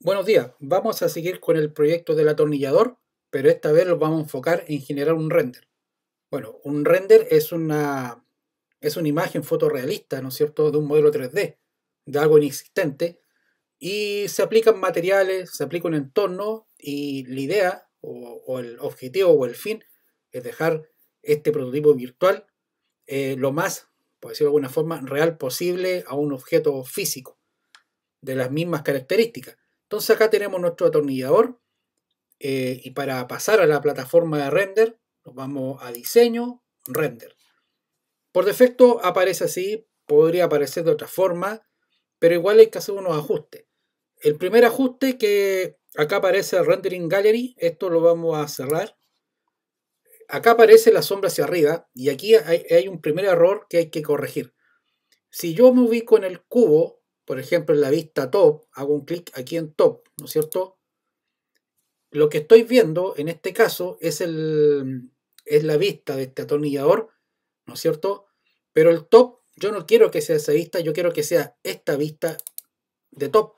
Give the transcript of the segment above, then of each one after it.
Buenos días, vamos a seguir con el proyecto del atornillador, pero esta vez lo vamos a enfocar en generar un render. Bueno, un render es una, es una imagen fotorealista, ¿no es cierto?, de un modelo 3D, de algo inexistente, y se aplican materiales, se aplica un entorno, y la idea, o, el objetivo, o el fin, es dejar este prototipo virtual eh, lo más, por decirlo de alguna forma, real posible a un objeto físico, de las mismas características. Entonces acá tenemos nuestro atornillador eh, y para pasar a la plataforma de render, nos vamos a diseño, render. Por defecto aparece así, podría aparecer de otra forma, pero igual hay que hacer unos ajustes. El primer ajuste que acá aparece el Rendering Gallery, esto lo vamos a cerrar. Acá aparece la sombra hacia arriba y aquí hay un primer error que hay que corregir. Si yo me ubico en el cubo por ejemplo, en la vista top, hago un clic aquí en top, ¿no es cierto? Lo que estoy viendo en este caso es, el, es la vista de este atornillador, ¿no es cierto? Pero el top, yo no quiero que sea esa vista, yo quiero que sea esta vista de top.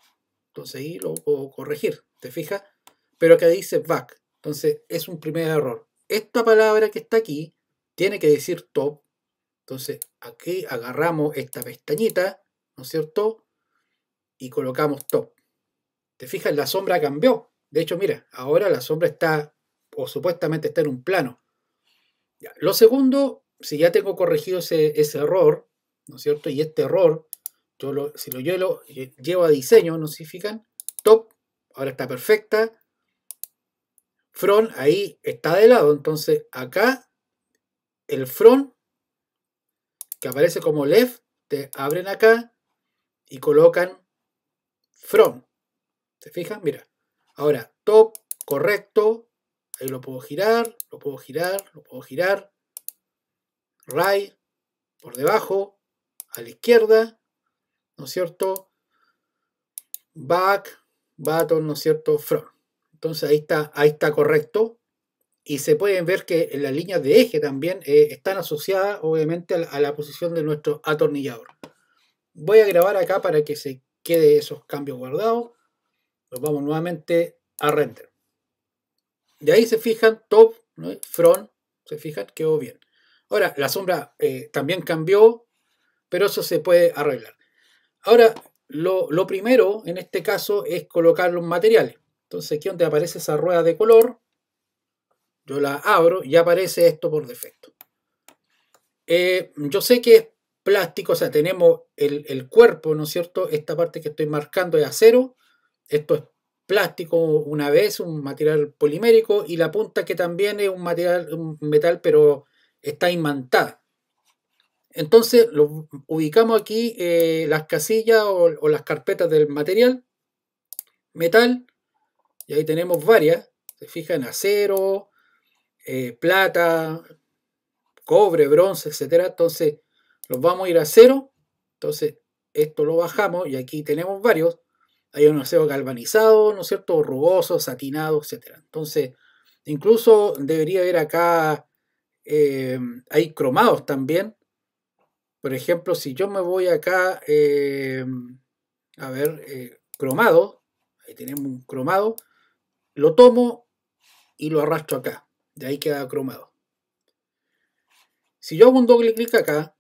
Entonces ahí lo puedo corregir, ¿te fijas? Pero acá dice back. Entonces es un primer error. Esta palabra que está aquí tiene que decir top. Entonces aquí agarramos esta pestañita, ¿no es cierto? y colocamos top. ¿Te fijas? La sombra cambió. De hecho, mira, ahora la sombra está o supuestamente está en un plano. Lo segundo, si ya tengo corregido ese, error, ¿no es cierto? Y este error, yo si lo, lo llevo a diseño, ¿no se fijan? Top, ahora está perfecta. Front, ahí está de lado. Entonces, acá, el front, que aparece como left, te abren acá y colocan from. ¿Se fijan? Mira. Ahora, top, correcto. Ahí lo puedo girar, lo puedo girar, lo puedo girar. Right, por debajo, a la izquierda, ¿no es cierto? Back, button, ¿no es cierto? From. Entonces ahí está, ahí está correcto. Y se pueden ver que las líneas de eje también eh, están asociadas, obviamente, a la posición de nuestro atornillador. Voy a grabar acá para que se quede esos cambios guardados, nos vamos nuevamente a render. De ahí se fijan, top, front, se fijan, quedó bien. Ahora, la sombra eh, también cambió, pero eso se puede arreglar. Ahora, lo, primero en este caso es colocar los materiales. Entonces aquí donde aparece esa rueda de color, yo la abro y aparece esto por defecto. Eh, yo sé que plástico, o sea, tenemos el, cuerpo, ¿no es cierto? Esta parte que estoy marcando es acero, esto es plástico una vez, un material polimérico, y la punta que también es un material, un metal, pero está imantada. Entonces lo, ubicamos aquí eh, las casillas o, las carpetas del material, metal, y ahí tenemos varias, se fijan acero, eh, plata, cobre, bronce, etcétera. Entonces los vamos a ir a cero. Entonces, esto lo bajamos y aquí tenemos varios. Hay un acero galvanizado, ¿no es cierto? Rugoso, satinado, etc. Entonces, incluso debería haber acá, eh, hay cromados también. Por ejemplo, si yo me voy acá, eh, a ver, eh, cromado, ahí tenemos un cromado, lo tomo y lo arrastro acá. De ahí queda cromado. Si yo hago un doble clic acá,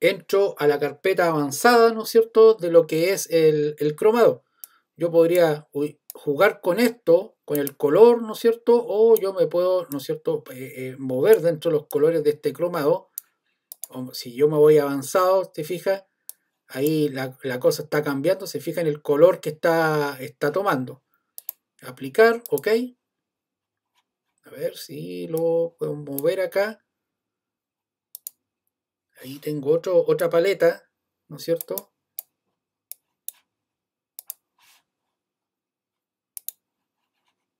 entro a la carpeta avanzada, ¿no es cierto?, de lo que es el, el cromado. Yo podría jugar con esto, con el color, ¿no es cierto? O yo me puedo, ¿no es cierto?, eh, eh, mover dentro de los colores de este cromado. si yo me voy avanzado, ¿te fijas? Ahí la, cosa está cambiando, se fija en el color que está, está tomando. Aplicar, ok. A ver si lo puedo mover acá ahí tengo otro, otra paleta, ¿no es cierto?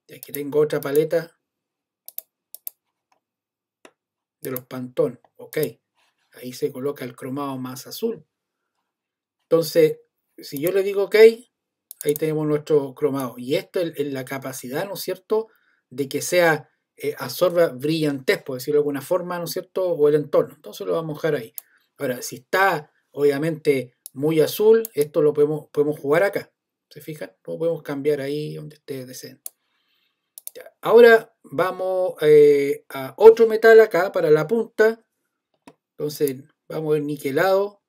Y aquí tengo otra paleta de los pantones. ok. Ahí se coloca el cromado más azul. Entonces, si yo le digo ok, ahí tenemos nuestro cromado. Y esto es la capacidad, ¿no es cierto?, de que sea eh, absorba brillantez, por decirlo de alguna forma, ¿no es cierto? O el entorno. Entonces lo vamos a dejar ahí. Ahora, si está obviamente muy azul, esto lo podemos, podemos jugar acá. ¿Se fijan? Lo podemos cambiar ahí donde esté deseen. Ahora vamos eh, a otro metal acá para la punta. Entonces vamos a ver niquelado.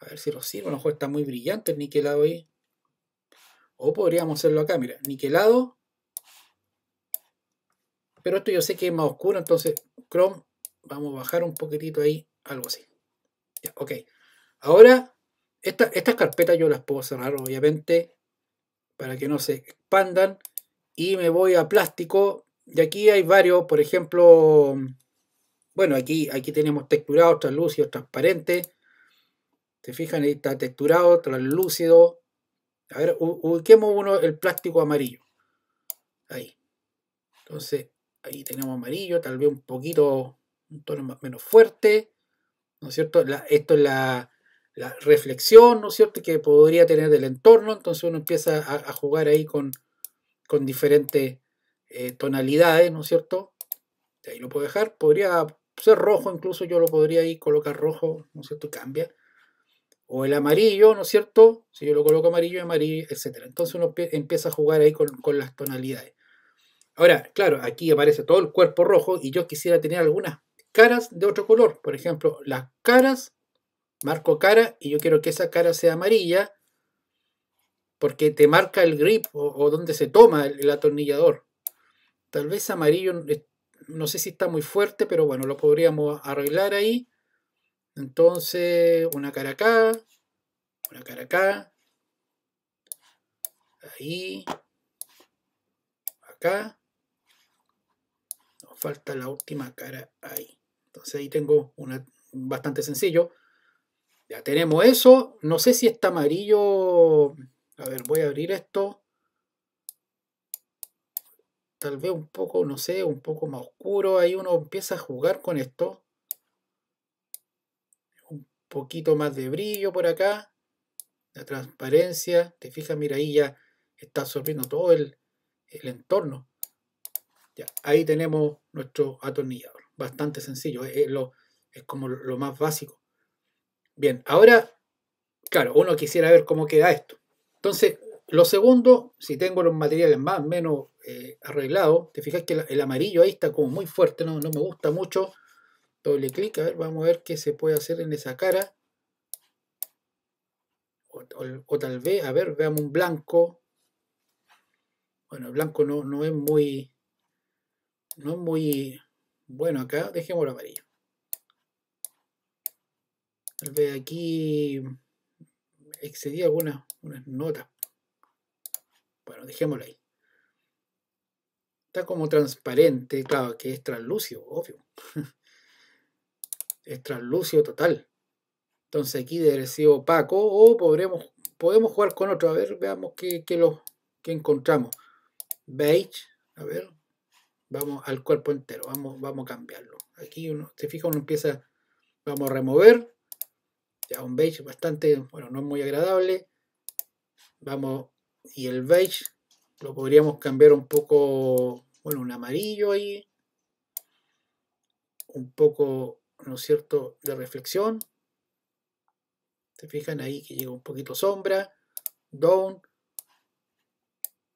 A ver si lo sirve. A lo está muy brillante el niquelado ahí. O podríamos hacerlo acá, mira, niquelado pero esto yo sé que es más oscuro, entonces Chrome, vamos a bajar un poquitito ahí, algo así. Ya, ok. Ahora, esta, estas carpetas yo las puedo cerrar, obviamente, para que no se expandan. Y me voy a plástico. Y aquí hay varios, por ejemplo, bueno, aquí, aquí tenemos texturado, translúcidos, transparente. ¿Se fijan? Ahí está texturado, translúcido. A ver, ubiquemos uno el plástico amarillo. Ahí. Entonces, Ahí tenemos amarillo, tal vez un poquito, un tono menos fuerte, ¿no es cierto? esto es la, reflexión, ¿no es cierto?, que podría tener del entorno, entonces uno empieza a, jugar ahí con, diferentes eh, tonalidades, ¿no es cierto? ahí lo puedo dejar, podría ser rojo, incluso yo lo podría ahí colocar rojo, ¿no es cierto?, cambia. O el amarillo, ¿no es cierto? Si yo lo coloco amarillo, amarillo, etc. Entonces uno empieza a jugar ahí con, con las tonalidades. Ahora, claro, aquí aparece todo el cuerpo rojo y yo quisiera tener algunas caras de otro color. Por ejemplo, las caras, marco cara y yo quiero que esa cara sea amarilla porque te marca el grip o, donde se toma el, atornillador. Tal vez amarillo, eh, no sé si está muy fuerte, pero bueno, lo podríamos arreglar ahí. Entonces, una cara acá, una cara acá, ahí, acá, falta la última cara ahí. Entonces ahí tengo una bastante sencillo. Ya tenemos eso. No sé si está amarillo. A ver, voy a abrir esto. Tal vez un poco, no sé, un poco más oscuro. Ahí uno empieza a jugar con esto. Un poquito más de brillo por acá. La transparencia. Te fijas, mira, ahí ya está absorbiendo todo el, el entorno ahí tenemos nuestro atornillador. Bastante sencillo, es, como lo más básico. Bien, ahora, claro, uno quisiera ver cómo queda esto. Entonces, lo segundo, si tengo los materiales más o menos eh, arreglados, te fijas que el, amarillo ahí está como muy fuerte, no, no me gusta mucho. Doble clic, a ver, vamos a ver qué se puede hacer en esa cara. O, tal vez, a ver, veamos un blanco. Bueno, el blanco no es muy, no es muy bueno acá, dejémoslo amarillo. Tal vez aquí excedí algunas notas. Bueno, dejémoslo ahí. Está como transparente, claro, que es translúcido, obvio. es translúcido total. Entonces aquí debe ser opaco o podremos, podemos jugar con otro. A ver, veamos qué, lo, qué encontramos. Beige, a ver, vamos al cuerpo entero, vamos, vamos a cambiarlo. Aquí uno, se fija, uno empieza, vamos a remover, ya un beige bastante, bueno, no es muy agradable, vamos, y el beige lo podríamos cambiar un poco, bueno, un amarillo ahí, un poco, ¿no es cierto?, de reflexión. Se fijan ahí que llega un poquito sombra, down,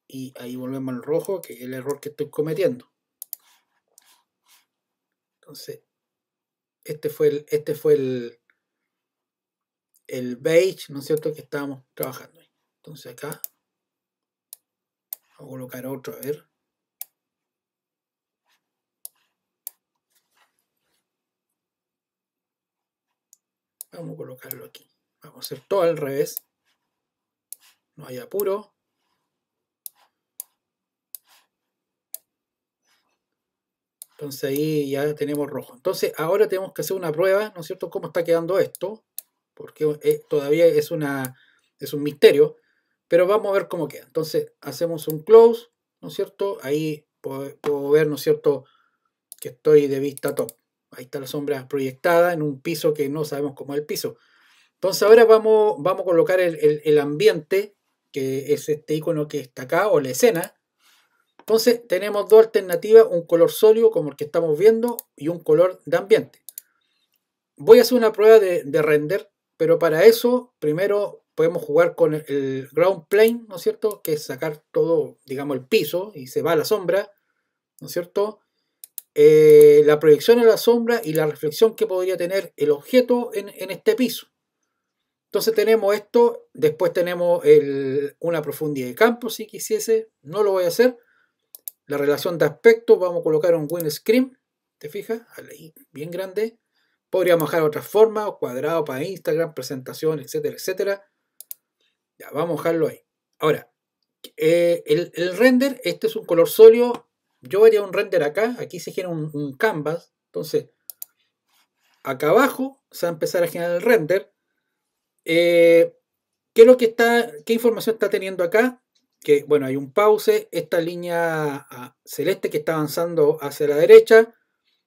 y ahí volvemos al rojo, que es el error que estoy cometiendo. Entonces, este fue el, este fue el, el beige, ¿no es cierto?, que estábamos trabajando. Entonces acá vamos a colocar otro, a ver. Vamos a colocarlo aquí. Vamos a hacer todo al revés. No hay apuro. Entonces ahí ya tenemos rojo. Entonces ahora tenemos que hacer una prueba, ¿no es cierto?, cómo está quedando esto, porque eh, todavía es, una, es un misterio, pero vamos a ver cómo queda. Entonces hacemos un close, ¿no es cierto? Ahí puedo, ver, ¿no es cierto?, que estoy de vista top. Ahí está la sombra proyectada en un piso que no sabemos cómo es el piso. Entonces ahora vamos, vamos a colocar el ambiente, que es este icono que está acá, o la escena, entonces tenemos dos alternativas, un color sólido como el que estamos viendo y un color de ambiente. Voy a hacer una prueba de, render, pero para eso primero podemos jugar con el, ground plane, ¿no es cierto? Que es sacar todo, digamos, el piso y se va a la sombra, ¿no es cierto? Eh, la proyección a la sombra y la reflexión que podría tener el objeto en, este piso. Entonces tenemos esto, después tenemos una profundidad de campo si quisiese, no lo voy a hacer, la relación de aspecto, vamos a colocar un windscreen, ¿te fijas? Ahí, bien grande. Podríamos dejar otra forma cuadrado para Instagram, presentación, etcétera, etcétera. Ya, vamos a dejarlo ahí. Ahora, eh, el, render, este es un color sólido. Yo haría un render acá, aquí se genera un, canvas. Entonces, acá abajo se va a empezar a generar el render. Eh, que está, qué información está teniendo acá? que, bueno, hay un pause, esta línea ah, celeste que está avanzando hacia la derecha,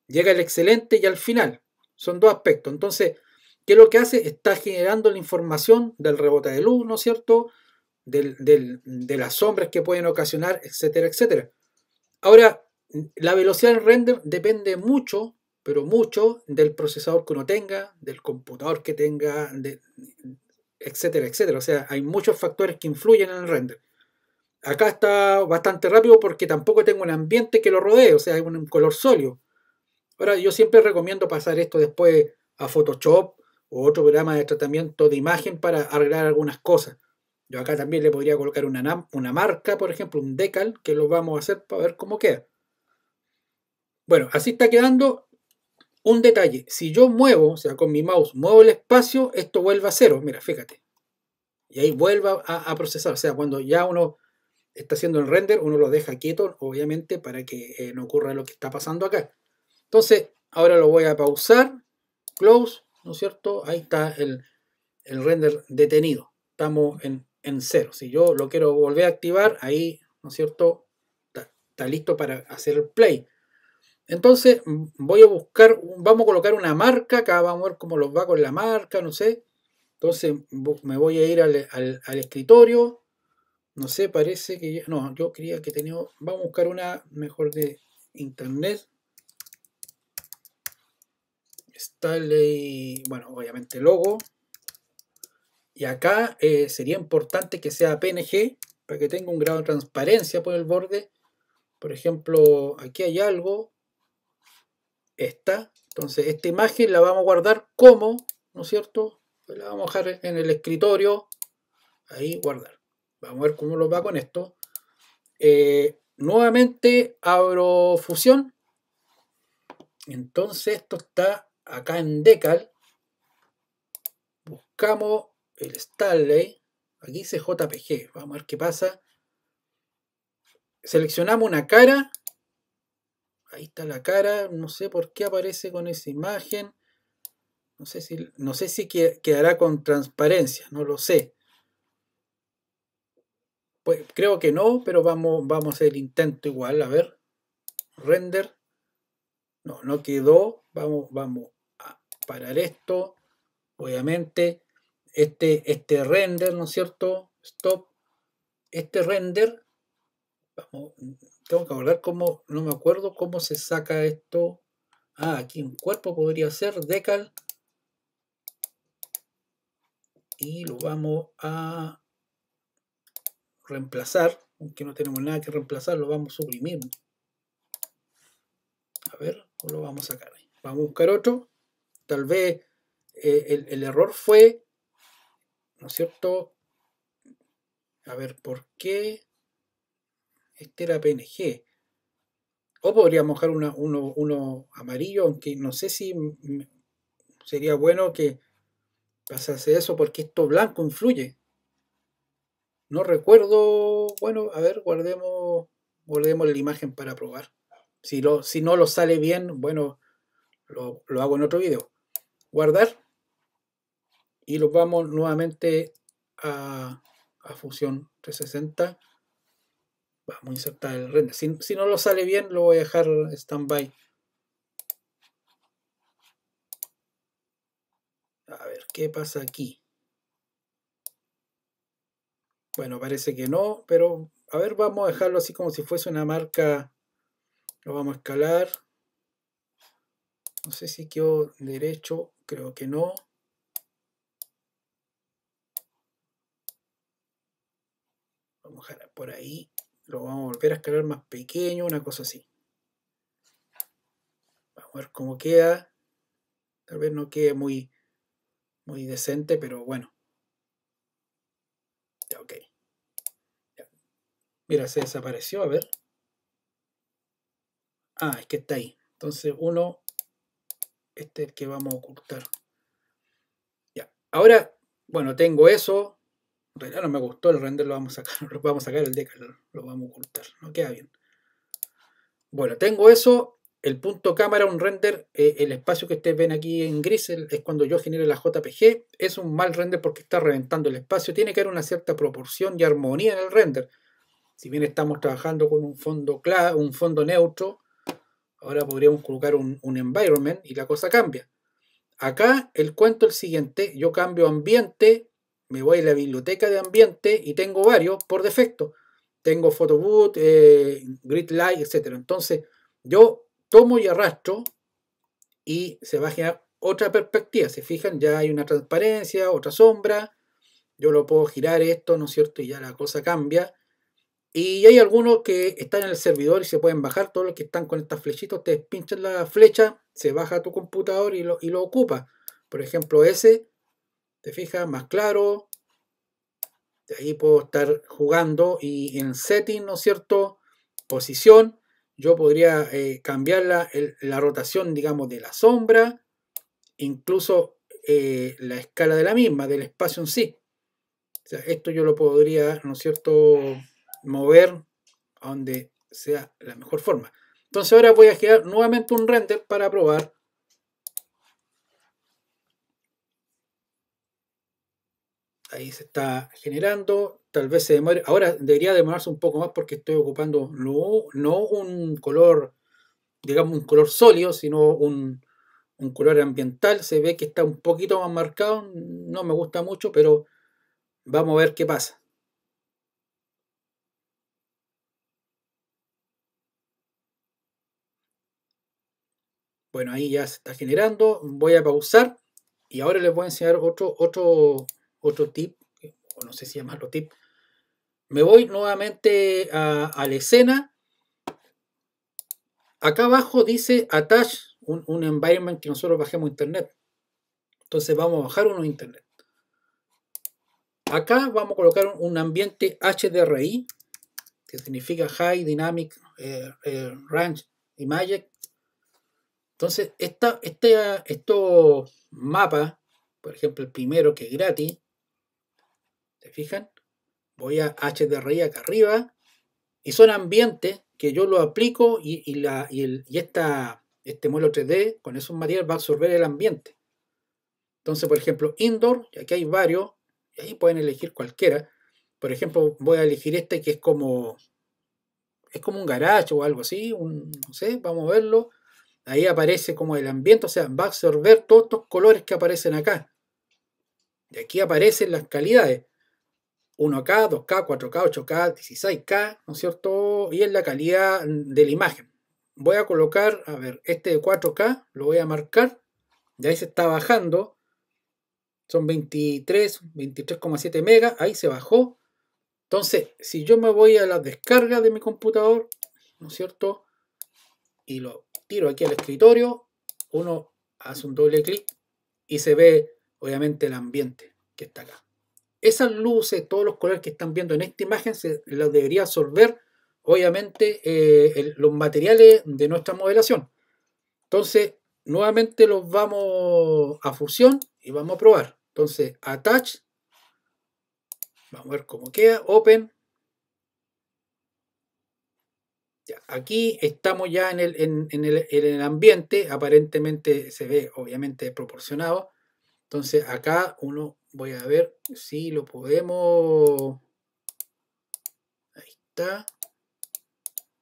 llega el excelente y al final. Son dos aspectos. Entonces, ¿qué es lo que hace? Está generando la información del rebote de luz, ¿no es cierto? de las sombras que pueden ocasionar, etcétera, etcétera. Ahora, la velocidad del render depende mucho, pero mucho, del procesador que uno tenga, del computador que tenga, de, etcétera, etcétera. O sea, hay muchos factores que influyen en el render. Acá está bastante rápido porque tampoco tengo un ambiente que lo rodee, o sea, hay un color sólido. Ahora, yo siempre recomiendo pasar esto después a Photoshop o otro programa de tratamiento de imagen para arreglar algunas cosas. Yo acá también le podría colocar una, una marca, por ejemplo, un decal, que lo vamos a hacer para ver cómo queda. Bueno, así está quedando. Un detalle, si yo muevo, o sea, con mi mouse muevo el espacio, esto vuelve a cero, mira, fíjate. Y ahí vuelva a, a procesar, o sea, cuando ya uno está haciendo el render, uno lo deja quieto, obviamente, para que eh, no ocurra lo que está pasando acá. Entonces, ahora lo voy a pausar, close, ¿no es cierto? Ahí está el, render detenido, estamos en, en, cero. Si yo lo quiero volver a activar, ahí, ¿no es cierto? Está, listo para hacer el play. Entonces, voy a buscar, vamos a colocar una marca, acá vamos a ver cómo los va con la marca, no sé. Entonces, me voy a ir al escritorio, no sé, parece que ya, no, yo creía que tenía, vamos a buscar una mejor de internet. ley... bueno, obviamente logo. Y acá eh, sería importante que sea PNG para que tenga un grado de transparencia por el borde. Por ejemplo, aquí hay algo. Esta. Entonces, esta imagen la vamos a guardar como, ¿no es cierto? La vamos a dejar en el escritorio. Ahí, guardar. Vamos a ver cómo lo va con esto. Eh, nuevamente abro fusión. Entonces esto está acá en decal. Buscamos el Stanley. Aquí dice JPG. Vamos a ver qué pasa. Seleccionamos una cara. Ahí está la cara. No sé por qué aparece con esa imagen. No sé si, no sé si quedará con transparencia. No lo sé. Pues creo que no, pero vamos, vamos a hacer el intento igual. A ver. Render. No, no quedó. Vamos, vamos a parar esto. Obviamente, este, este render, ¿no es cierto? Stop. Este render. tengo que hablar cómo, no me acuerdo cómo se saca esto. Ah, aquí un cuerpo podría ser decal. Y lo vamos a reemplazar, aunque no tenemos nada que reemplazar, lo vamos a suprimir. A ver, lo vamos a sacar. Vamos a buscar otro. Tal vez eh, el, error fue, ¿no es cierto? A ver, ¿por qué? Este era PNG. O podríamos mojar uno, uno amarillo, aunque no sé si sería bueno que pasase eso, porque esto blanco influye. No recuerdo. Bueno, a ver, guardemos, guardemos la imagen para probar. Si, lo, si no lo sale bien, bueno, lo, hago en otro video. Guardar. Y lo vamos nuevamente a, a Fusión 360. Vamos a insertar el render. Si, si no lo sale bien, lo voy a dejar standby. A ver, ¿qué pasa aquí? Bueno, parece que no, pero a ver, vamos a dejarlo así como si fuese una marca. Lo vamos a escalar. No sé si quedó derecho, creo que no. Vamos a dejar por ahí. Lo vamos a volver a escalar más pequeño, una cosa así. Vamos a ver cómo queda. Tal vez no quede muy, muy decente, pero bueno ok. Mira, se desapareció, a ver. Ah, es que está ahí. Entonces uno, este es el que vamos a ocultar. Ya, ahora, bueno, tengo eso. En realidad no me gustó el render, lo vamos a sacar, lo vamos a sacar el decal, lo vamos a ocultar, no queda bien. Bueno, tengo eso, el punto cámara, un render, eh, el espacio que ustedes ven aquí en gris es cuando yo genere la JPG, es un mal render porque está reventando el espacio, tiene que haber una cierta proporción y armonía en el render. Si bien estamos trabajando con un fondo, un fondo neutro, ahora podríamos colocar un, environment y la cosa cambia. Acá el cuento es el siguiente, yo cambio ambiente, me voy a la biblioteca de ambiente y tengo varios por defecto. Tengo photoboot, eh, grid light, etc. Entonces yo tomo y arrastro y se va a otra perspectiva. Se fijan, ya hay una transparencia, otra sombra. Yo lo puedo girar esto, ¿no es cierto? Y ya la cosa cambia. Y hay algunos que están en el servidor y se pueden bajar. Todos los que están con estas flechitas, te pinchan la flecha, se baja a tu computador y lo, y lo ocupa. Por ejemplo, ese, te fija, más claro. De ahí puedo estar jugando y en setting, ¿no es cierto? Posición yo podría eh, cambiar la, rotación, digamos, de la sombra, incluso eh, la escala de la misma, del espacio en sí. O sea, esto yo lo podría, ¿no es cierto?, mover a donde sea la mejor forma. Entonces ahora voy a crear nuevamente un render para probar. Ahí se está generando tal vez se demore. Ahora debería demorarse un poco más porque estoy ocupando no, no un color, digamos, un color sólido, sino un, un color ambiental. Se ve que está un poquito más marcado. No me gusta mucho, pero vamos a ver qué pasa. Bueno, ahí ya se está generando. Voy a pausar y ahora les voy a enseñar otro, otro, otro tip, o no sé si llamarlo tip, me voy nuevamente a, la escena. Acá abajo dice attach un, environment que nosotros bajemos internet. Entonces vamos a bajar uno internet. Acá vamos a colocar un, ambiente HDRI, que significa High Dynamic eh, eh, Range Image. Entonces, esta, este, estos mapas, por ejemplo, el primero que es gratis, ¿se fijan? voy a HDRI acá arriba, y son ambientes que yo lo aplico y, la, y, esta, este modelo 3D con esos materiales va a absorber el ambiente. Entonces, por ejemplo, indoor, aquí hay varios, y ahí pueden elegir cualquiera. Por ejemplo, voy a elegir este que es como es como un garage o algo así, un, no sé, vamos a verlo. Ahí aparece como el ambiente, o sea, va a absorber todos estos colores que aparecen acá. Y aquí aparecen las calidades. 1K, 2K, 4K, 8K, 16K, ¿no es cierto? Y es la calidad mm, de la imagen. Voy a colocar, a ver, este de 4K, lo voy a marcar. De ahí se está bajando. Son 23, 23,7 megas. Ahí se bajó. Entonces, si yo me voy a la descarga de mi computador, ¿no es cierto? Y lo tiro aquí al escritorio, uno hace un doble clic y se ve obviamente el ambiente que está acá. Esas luces, todos los colores que están viendo en esta imagen, se las debería absorber, obviamente, eh, los materiales de nuestra modelación. Entonces, nuevamente los vamos a fusión y vamos a probar. Entonces, attach. Vamos a ver cómo queda. Open. aquí estamos ya en el, en el ambiente. Aparentemente se ve, obviamente, proporcionado. Entonces acá uno, voy a ver si lo podemos, ahí está,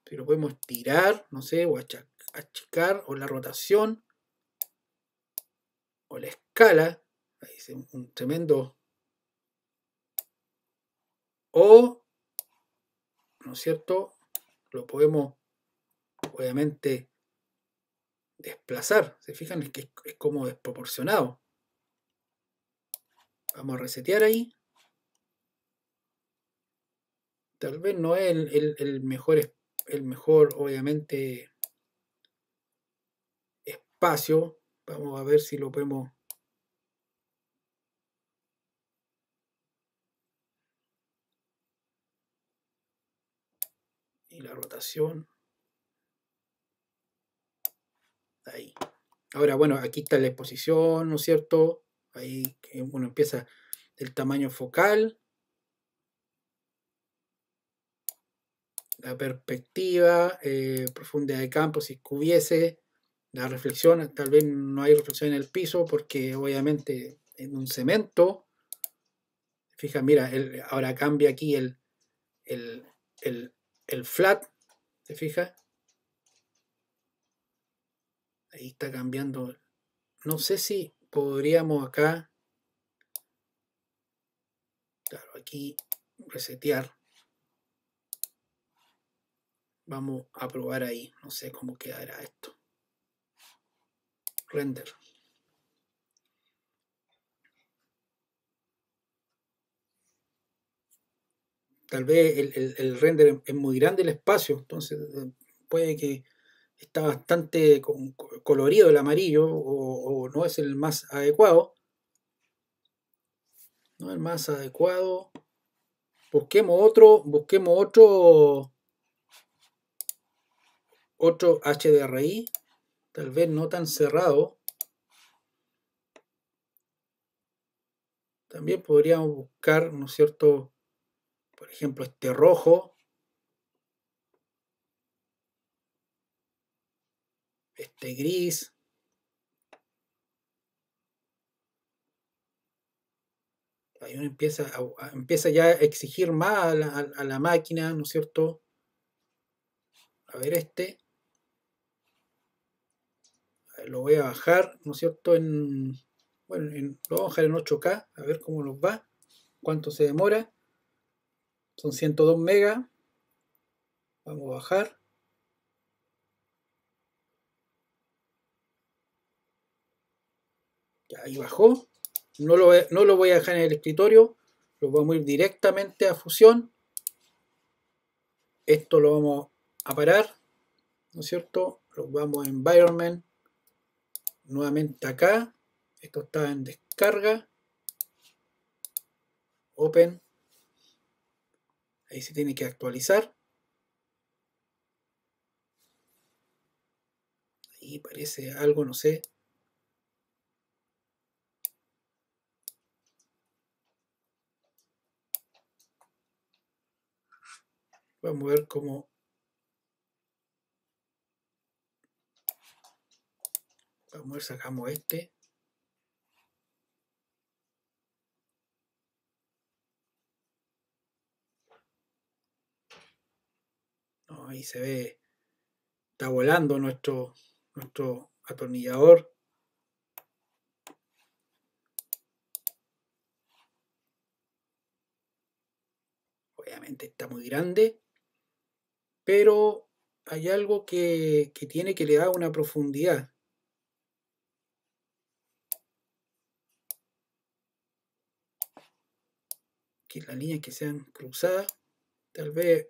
si lo podemos tirar, no sé, o achicar, o la rotación, o la escala, ahí es un tremendo, o, ¿no es cierto?, lo podemos, obviamente, desplazar, se fijan, que es como desproporcionado, Vamos a resetear ahí. Tal vez no es el, mejor, el mejor, obviamente, espacio. Vamos a ver si lo podemos... Y la rotación. Ahí. Ahora, bueno, aquí está la exposición, ¿no es cierto? Ahí uno empieza el tamaño focal, la perspectiva, eh, profundidad de campo, si hubiese, la reflexión, tal vez no hay reflexión en el piso porque obviamente en un cemento, fija, mira, ahora cambia aquí el, el, flat, ¿te fija Ahí está cambiando, no sé si podríamos acá, claro, aquí resetear. Vamos a probar ahí, no sé cómo quedará esto. Render. Tal vez el, render es muy grande el espacio, entonces eh, puede que está bastante colorido el amarillo o, no es el más adecuado. No es el más adecuado. Busquemos otro, busquemos otro, otro HDRI, tal vez no tan cerrado. También podríamos buscar, ¿no es cierto? Por ejemplo, este rojo. este gris. Ahí uno empieza, empieza ya a exigir más a la, máquina, ¿no es cierto? A ver este. lo voy a bajar, ¿no es cierto? En, bueno, lo voy a bajar en 8K, a ver cómo nos va, cuánto se demora. Son 102 megas. Vamos a bajar. ahí bajó. No lo, no lo voy a dejar en el escritorio, lo vamos a ir directamente a fusión. Esto lo vamos a parar, ¿no es cierto? Lo vamos a environment, nuevamente acá. Esto está en descarga. Open. Ahí se tiene que actualizar. Ahí parece algo, no sé, Vamos a ver cómo vamos a sacamos este ahí se ve está volando nuestro nuestro atornillador obviamente está muy grande pero hay algo que, tiene que le da una profundidad. Que las líneas que sean cruzadas, tal vez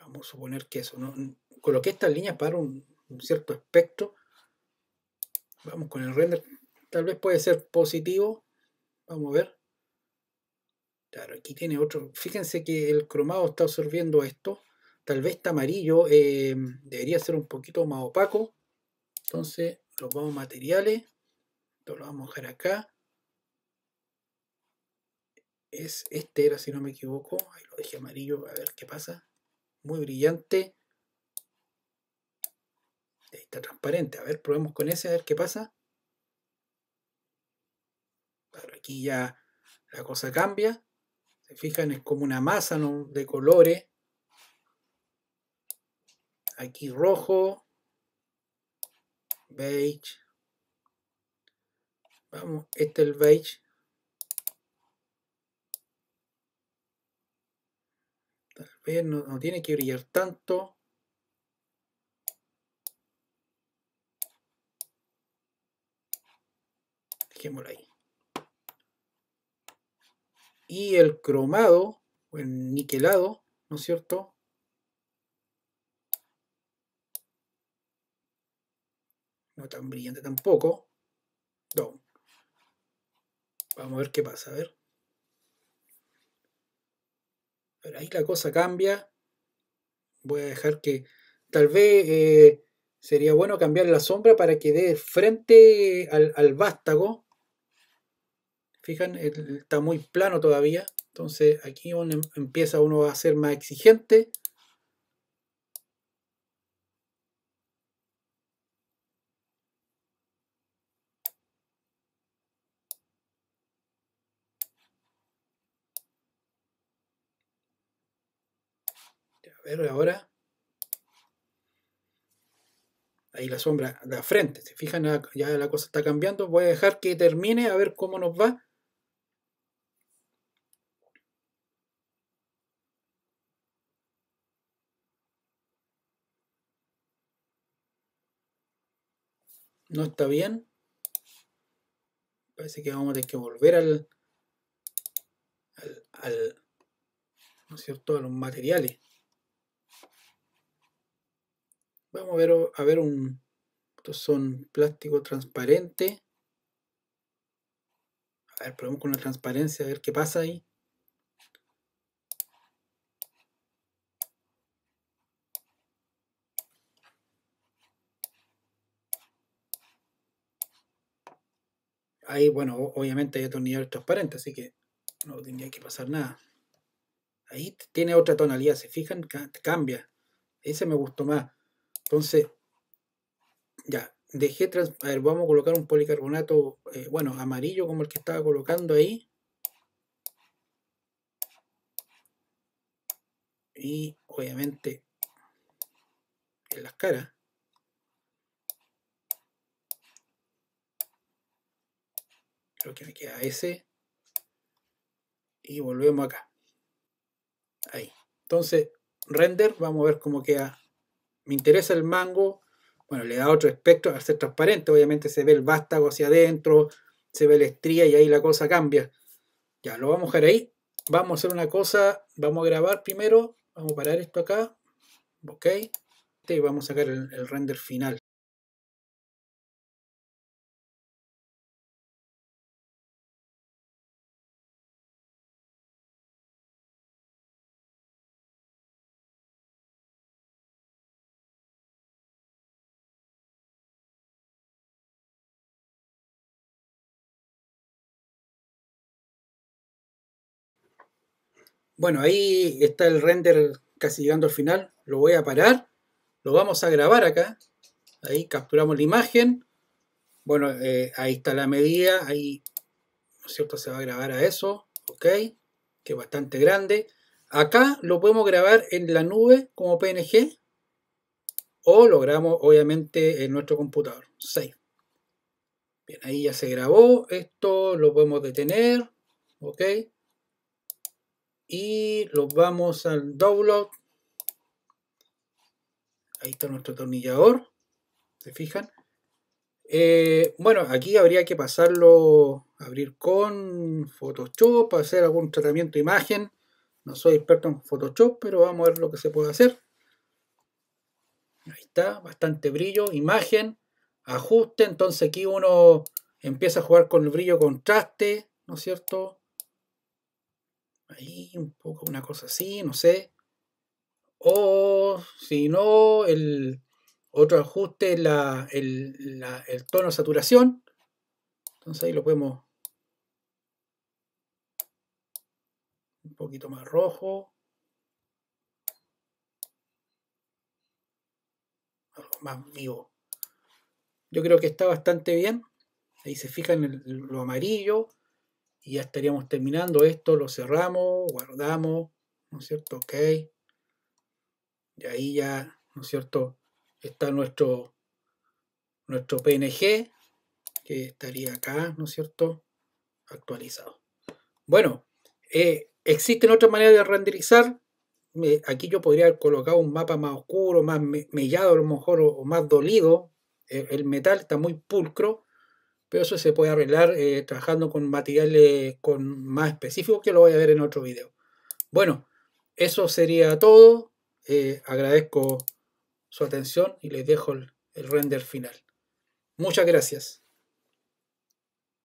vamos a suponer que eso, ¿no? Coloqué estas líneas para un, un, cierto aspecto. Vamos con el render Tal vez puede ser positivo. Vamos a ver. Claro, aquí tiene otro. Fíjense que el cromado está absorbiendo esto. Tal vez está amarillo. Eh, debería ser un poquito más opaco. Entonces, los vamos a materiales. Esto lo vamos a dejar acá. Es, este era, si no me equivoco. Ahí lo dejé amarillo. A ver qué pasa. Muy brillante. Ahí está transparente. A ver, probemos con ese, a ver qué pasa aquí ya la cosa cambia. Se fijan, es como una masa de colores. Aquí rojo, beige. Vamos, este es el beige. Tal vez no, no tiene que brillar tanto. Dejémoslo ahí y el cromado, o el niquelado, ¿no es cierto? No tan brillante tampoco. Vamos a ver qué pasa, a ver. Pero ahí la cosa cambia. Voy a dejar que... Tal vez eh, sería bueno cambiar la sombra para que dé frente al, al vástago fijan, está muy plano todavía. Entonces aquí em-, empieza uno a ser más exigente. A ver ahora. Ahí la sombra, la frente. Se fijan, ya la cosa está cambiando. Voy a dejar que termine a ver cómo nos va. no está bien. Parece que vamos a tener que volver al, al, ¿no cierto? a los materiales. Vamos a ver, a ver un, estos son plástico transparente. A ver, probemos con la transparencia, a ver qué pasa ahí. ahí, bueno, obviamente hay nivel transparente, así que no tendría que pasar nada. Ahí tiene otra tonalidad, se fijan, cambia. Ese me gustó más. Entonces, ya, dejé, trans a ver, vamos a colocar un policarbonato, eh, bueno, amarillo como el que estaba colocando ahí. Y obviamente en las caras. creo que me queda ese. Y volvemos acá. Ahí. Entonces, render, vamos a ver cómo queda. Me interesa el mango. Bueno, le da otro espectro al ser transparente. Obviamente se ve el vástago hacia adentro, se ve la estría y ahí la cosa cambia. Ya, lo vamos a dejar ahí. Vamos a hacer una cosa. Vamos a grabar primero. Vamos a parar esto acá. Ok. Y vamos a sacar el render final. Bueno, ahí está el render casi llegando al final. Lo voy a parar. Lo vamos a grabar acá. Ahí capturamos la imagen. Bueno, eh, ahí está la medida. Ahí, ¿no es cierto? Se va a grabar a eso. Ok. Que es bastante grande. Acá lo podemos grabar en la nube como PNG. O lo grabamos obviamente en nuestro computador. Save. Bien, ahí ya se grabó. Esto lo podemos detener. Ok y los vamos al download. Ahí está nuestro atornillador, ¿se fijan? Eh, bueno, aquí habría que pasarlo, abrir con Photoshop, hacer algún tratamiento de imagen. No soy experto en Photoshop, pero vamos a ver lo que se puede hacer. Ahí está, bastante brillo, imagen, ajuste. Entonces aquí uno empieza a jugar con el brillo contraste, ¿no es cierto? ahí un poco una cosa así, no sé. O si no, el otro ajuste la, el, el tono saturación. Entonces ahí lo podemos un poquito más rojo. Algo más vivo. Yo creo que está bastante bien. Ahí se fijan en lo amarillo y ya estaríamos terminando esto, lo cerramos, guardamos, ¿no es cierto? Ok. Y ahí ya, ¿no es cierto? Está nuestro, nuestro PNG, que estaría acá, ¿no es cierto? Actualizado. Bueno, eh, existen otras maneras de renderizar. aquí yo podría colocar un mapa más oscuro, más mellado a lo mejor, o, más dolido. el metal está muy pulcro pero eso se puede arreglar eh, trabajando con materiales con más específicos que lo voy a ver en otro video. Bueno, eso sería todo. Eh, agradezco su atención y les dejo el render final. Muchas gracias.